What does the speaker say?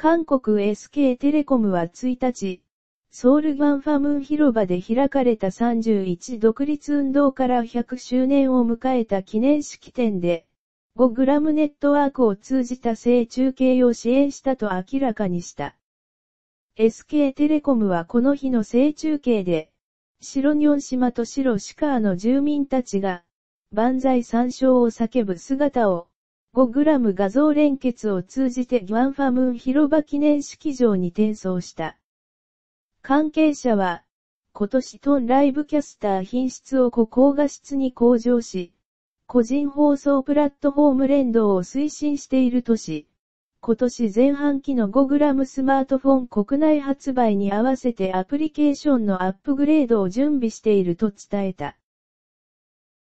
韓国 SK テレコムは1日、ソウルガンファムン広場で開かれた31独立運動から100周年を迎えた記念式典で、5グラムネットワークを通じた性中継を支援したと明らかにした。SK テレコムはこの日の性中継で、白ニョン島と白シカーの住民たちが、万歳三照を叫ぶ姿を、5ム画像連結を通じてギワンファムーン広場記念式場に転送した。関係者は、今年トンライブキャスター品質を高画質に向上し、個人放送プラットフォーム連動を推進しているとし、今年前半期の 5g スマートフォン国内発売に合わせてアプリケーションのアップグレードを準備していると伝えた。